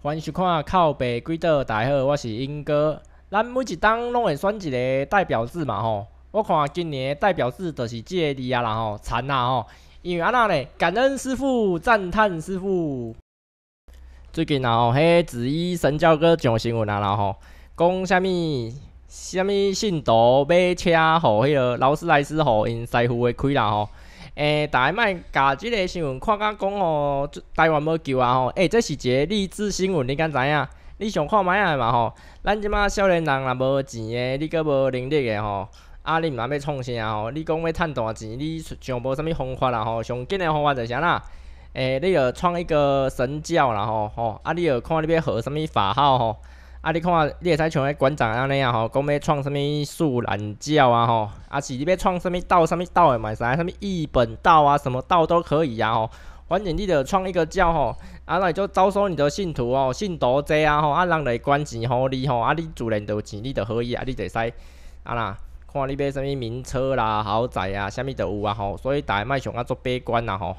欢迎收看《靠北贵大台号》，我是英哥。咱每一档拢会选一个代表字嘛吼。我看今年代表字就是“个字啊，啦吼，惨啊吼。因为安那咧感恩师傅，赞叹师傅。最近啊吼，迄紫衣神教哥上新闻啊，啦吼，讲啥物？啥物？信徒买车，吼迄个劳斯莱斯，吼因师傅会开啦吼。诶，大家卖甲即个新闻看，甲讲吼台湾无救啊吼！诶，这是一个励志新闻，你敢知影？你想看麦啊嘛吼？咱即马少年人若无钱诶，你搁无能力诶吼，啊，你毋知要创啥吼？你讲要趁大钱，你想无啥物方法啦吼？上紧诶方法就是啥啦？诶，你要创一个神教啦吼吼，啊，你要看你要学啥物法号吼。啊！你看你会使像迄馆长安尼啊吼，讲要创什物树懒教啊吼，啊是你要创什物道什物道诶嘛，使，什物日本道啊，什么道都可以啊吼。反正你著创一个教吼，安内就招收你的信徒哦，信徒侪啊吼，啊人来捐钱吼你吼，啊你自然有钱你著好以啊，你会使啊啦，看你要什物名车啦、豪宅啊，啥物都有啊吼，所以逐个莫想啊做悲观啊吼。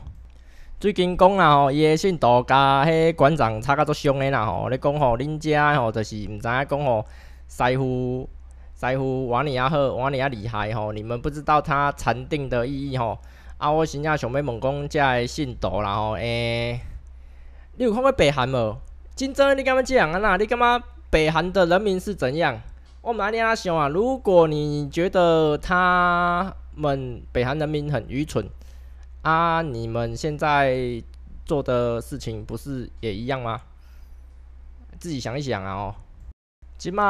最近讲啦吼，伊的信徒甲迄馆长吵甲足凶的啦吼。咧讲吼，恁遮吼就是毋知影讲吼，师傅师傅玩你阿好，玩你阿厉害吼。你们不知道他禅定的意义吼。啊，我真正想要问讲遮这信徒啦吼。诶，你有看过北韩无？真正你感觉这样啊？呐，你感觉北韩的人民是怎样？我毋知你怎想啊。如果你觉得他们北韩人民很愚蠢。啊！你们现在做的事情不是也一样吗？自己想一想啊！哦，即摆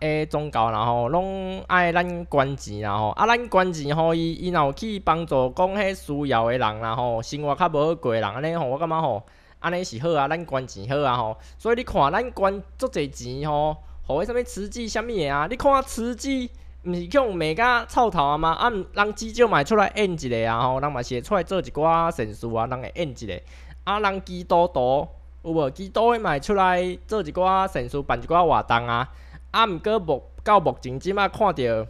诶，宗教，然后拢爱咱捐钱，然后啊，咱捐钱吼，伊伊若有去帮助讲迄需要的人，然后生活较无好过的人，安尼吼，我感觉吼，安尼是好啊，咱捐钱好啊，吼。所以你看，咱捐足侪钱吼，互迄啥物慈济，啥物诶啊？你看慈济。毋是向美甲臭头啊嘛？啊，毋人至少嘛会出来演一个啊，吼，人嘛是会出来做一啊，神书啊，人会演一个啊，人基督徒有无？基督徒会出来做一啊，神书，办一寡活动啊。啊，毋过目到目前即摆看着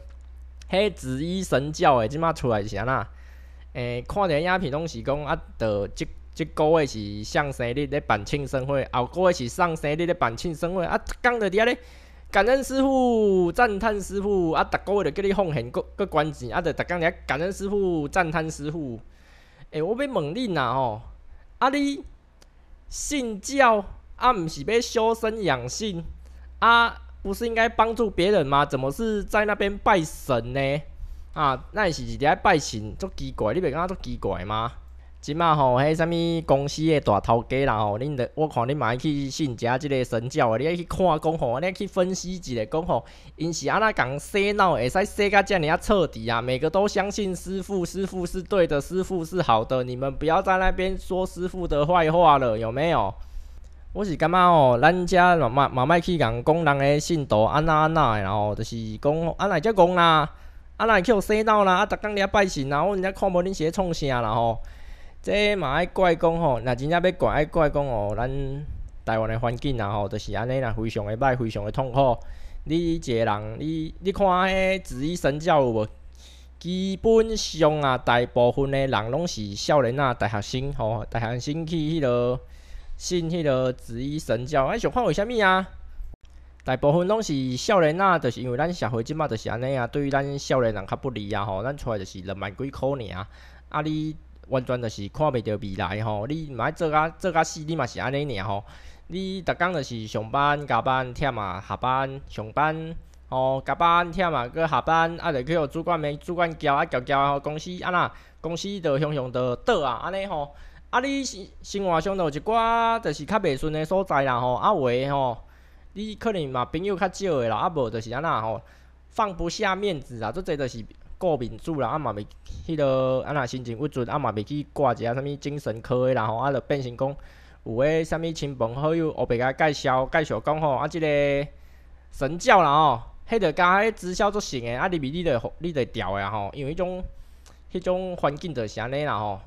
迄紫衣神教诶，即摆出来是安那？诶，看着影片拢是讲啊，着即即个是上生日咧办庆生会，后个是上生日咧办庆生会，啊，讲伫遐咧？感恩师傅，赞叹师傅，啊，逐个月着叫你奉献个个关钱，啊，就逐工嚟感恩师傅，赞叹师傅。哎，我问你呐吼，啊你信教啊，毋是要修身养性，啊，不是应该帮助别人吗？怎么是在那边拜神呢？啊，那是伫遐拜神，足奇怪，你袂感觉足奇怪吗？即马吼，迄啥物公司诶大头家啦吼？恁着，我看恁嘛爱去信遮即个神教诶，你去看讲吼，你去分析一下讲吼，因是安那共洗闹会使洗个，遮尔啊彻底啊！每个都相信师傅，师傅是对的，师傅是好的，你们不要在那边说师傅的坏话了，有没有？我是感觉哦，咱遮嘛嘛莫去共讲人诶信徒安那安那诶，然后就是讲安那只讲啦，安那去互洗闹啦，啊！逐工了拜神，然后人家看无恁是咧创啥啦吼。即嘛爱怪讲吼，若真正要怪，爱怪讲吼，咱台湾的环境啊吼，就是安尼啦，非常的歹，非常的痛苦。你一个人，你你看迄子业神教有无？基本上啊，大部分的人拢是少年啊，大学生吼，大学生去迄落信迄落子业神教。哎，想看为虾物啊？大部分拢是少年啊，就是因为咱社会即嘛就是安尼啊，对于咱少年人较不利啊吼，咱出来就是两万几箍尔啊，啊你？完全就是看袂到未来吼，你毋爱做甲做甲死，你嘛是安尼尔吼。你逐工就是上班加班忝啊，下班上班吼加班忝啊，搁下班啊，就去互主管咪主管交啊交交吼公司安那，公司就向向就倒啊，安尼吼。啊，你生生活上有一寡就是较袂顺的所在啦吼，啊，诶吼，你可能嘛朋友较少诶啦，啊，无就是安那吼，放不下面子啊，做这著是。过敏住啦，啊嘛袂迄落啊若心情郁卒，啊嘛袂去挂一下啥物精神科诶啦吼，啊就变成讲有诶啥物亲朋好友哦白甲介绍介绍讲吼，啊即个神教啦吼，迄个甲迄个至晓作性诶，啊你咪你著你著调诶吼，因为迄种迄种环境著是安尼啦吼。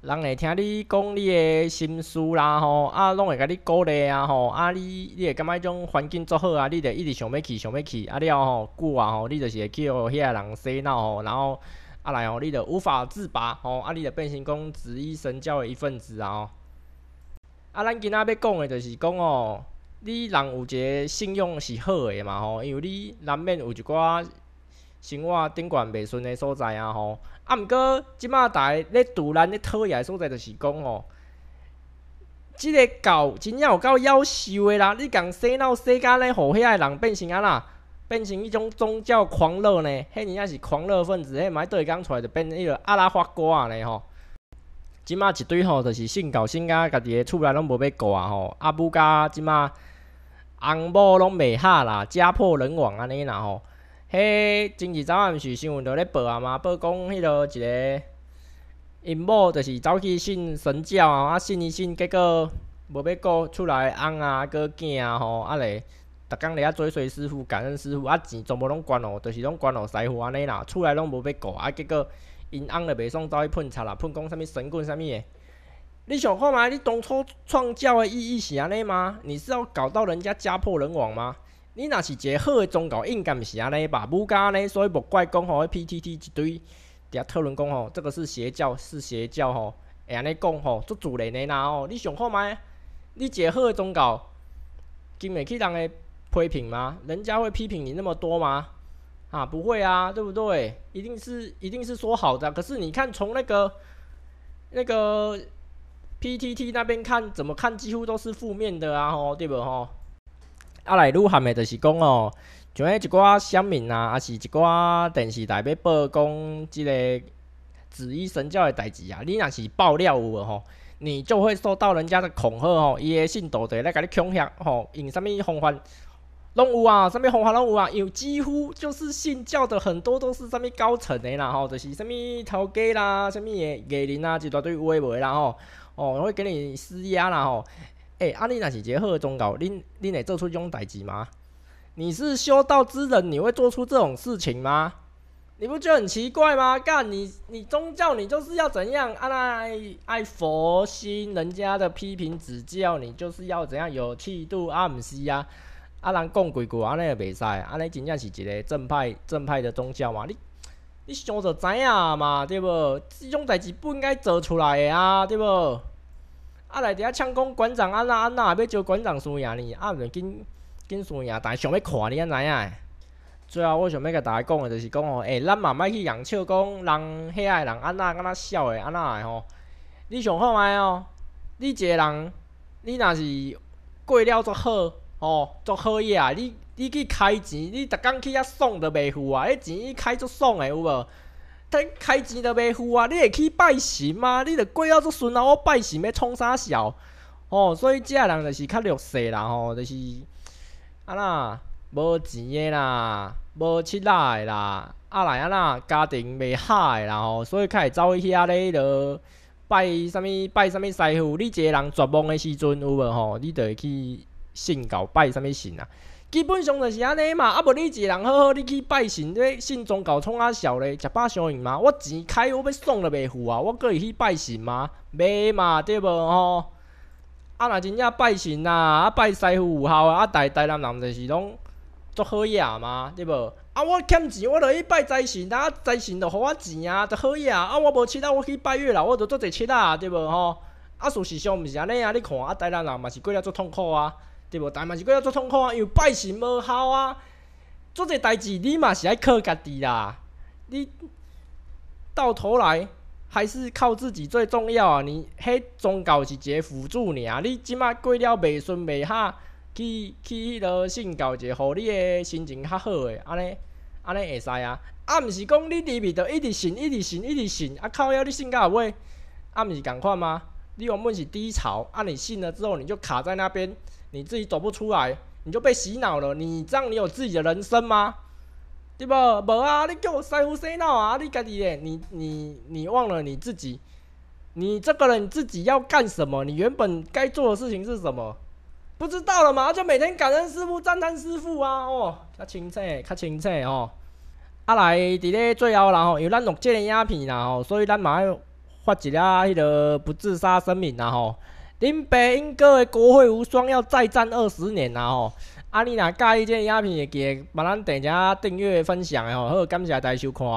人会听你讲你的心事啦吼，啊，拢会甲你鼓励啊吼，啊，你，你会感觉迄种环境足好啊，你就一直想要去，想要去，啊，了吼，久啊吼，你就互迄遐人洗脑吼，然后，啊来吼，你就无法自拔吼，啊，你的变成讲子，伊神教的一份子啊吼，啊，咱今仔要讲的就是讲吼，你人有一个信用是好的嘛吼，因为你难免有一寡。生活顶管袂顺的所在啊吼，啊毋过即马台咧突然咧讨厌的所在就是讲吼，即个狗真正有够夭寿的啦！你共洗脑洗甲咧互遐个人变成安啦，变成迄种宗教狂热呢？迄人也是狂热分子，迄摆对讲出来就变迄个阿拉法哥啊嘞吼。即马一对吼，就是信狗信甲家己的厝内拢无要顾啊吼，阿母甲即马，翁某拢袂合啦，家破人亡安尼啦吼。迄今日早暗时新闻都咧报啊嘛，报讲迄一个因某就是走去信神教啊，啊信一信结果无要顾厝内翁啊个囝啊吼，啊咧逐工咧啊追随师傅、感恩师傅，啊钱全部拢捐咯，就是拢捐咯师傅安尼啦，厝内拢无要顾，啊结果因翁就袂爽，走去喷擦啦，喷讲啥物神棍啥物诶。你想看嘛？你当初创教的意义是安尼吗？你是要搞到人家家破人亡吗？你若是一个好宗教，应该毋是安尼吧，不假呢，所以无怪讲吼，P.T.T 一堆伫遐讨论讲吼，这个是邪教，是邪教吼，会安尼讲吼，做主的你那哦，你想看觅，你一个好宗教，经袂起人的批评吗？人家会批评你那么多吗？啊，不会啊，对不对？一定是，一定是说好的。可是你看，从那个那个 P.T.T 那边看，怎么看，几乎都是负面的啊？吼，对不？吼。阿来鹿涵的，就是讲哦，像迄一寡乡民啊，啊是一寡电视台要曝光即个紫衣神教的代志啊，你若是爆料有呃吼，你就会受到人家的恐吓吼，伊的信徒在来甲你恐吓吼，用啥物方法，拢有啊，啥物方法拢有啊，有几乎就是信教的很多都是啥物高层的啦吼，就是啥物头家啦，啥物诶艺人啊，即多对微博啦吼，哦，会给你施压啦吼。哎，阿丽若是好合宗教，恁恁会做出这种代志吗？你是修道之人，你会做出这种事情吗？你不觉得很奇怪吗？干你你宗教你就是要怎样？阿那爱佛心，人家的批评指教你就是要怎样有气度啊？唔是啊？啊人讲几句安阿也袂使，阿尼真正是一个正派正派的宗教嘛。你你想着怎样嘛，对不？这种代志不应该做出来的啊，对不？啊，内底啊，抢讲馆长，安娜安娜要招馆长输赢呢，啊，就紧紧输赢，但是想要看你安怎样。最后，我想要甲大家讲的，就是讲吼，诶，咱嘛莫去洋笑讲人遐个人安娜安那笑的安娜的吼。你上好觅哦，你一个人，你若是过了足好，吼，足好啊！你你去开钱，你逐工去遐爽都袂赴啊，迄钱伊开足爽的有无？开钱都袂付啊，你会去拜神吗？你着过到做孙啊，我拜神要创啥潲哦，所以遮人就是较弱势啦吼，就是啊呐无钱诶啦，无钱啦的啦，啊来啊呐家庭袂好诶啦吼，所以会走去遐咧，就拜啥物拜啥物师傅。你一个人绝望诶时阵有无吼？你着会去。信教拜什物神啊？基本上就是安尼嘛，啊无你一个人好好你去拜神，你信宗教创啊笑咧，食饱相迎嘛。我钱开我要爽了袂赴啊，我可会去拜神吗？袂嘛，对无吼？啊，若真正拜神啊，啊拜师傅有效啊，啊台台南人就是拢足好野嘛，对无？啊我欠钱，我落去拜财神，啊财神就互我钱啊，就好野啊我无七啊，我去拜月啦，我都做者七啊，对无吼？啊事实上毋是安尼啊，你看啊台南人嘛是过了足痛苦啊。对无，但嘛是过了足痛苦啊，又拜神无孝啊，做这代志你嘛是爱靠家己啦，你到头来还是靠自己最重要啊。你迄宗教是一个辅助尔，你即马过了袂顺袂下，去去迄落信教者，互你诶心情较好诶，安尼安尼会使啊。啊，毋是讲你入去着一直信一直信一直信，啊靠了你信教话，啊毋是共款吗？你有问起低潮啊？你信了之后，你就卡在那边，你自己走不出来，你就被洗脑了。你这样，你有自己的人生吗？对不？无啊，你叫我洗不洗脑啊？你家己诶，你你你忘了你自己，你这个人自己要干什么？你原本该做的事情是什么？不知道了嘛？就每天感恩师傅，赞叹师傅啊！哦，看亲切，看亲切哦。阿来伫咧最后啦吼，因为咱录这哩影片啦吼，所以咱嘛要。发一了迄个不自杀声明啊吼，林北英哥的国会无双要再战二十年啊吼，啊，你若介意这影片，记得帮咱点下订阅分享的吼，好感谢大收看。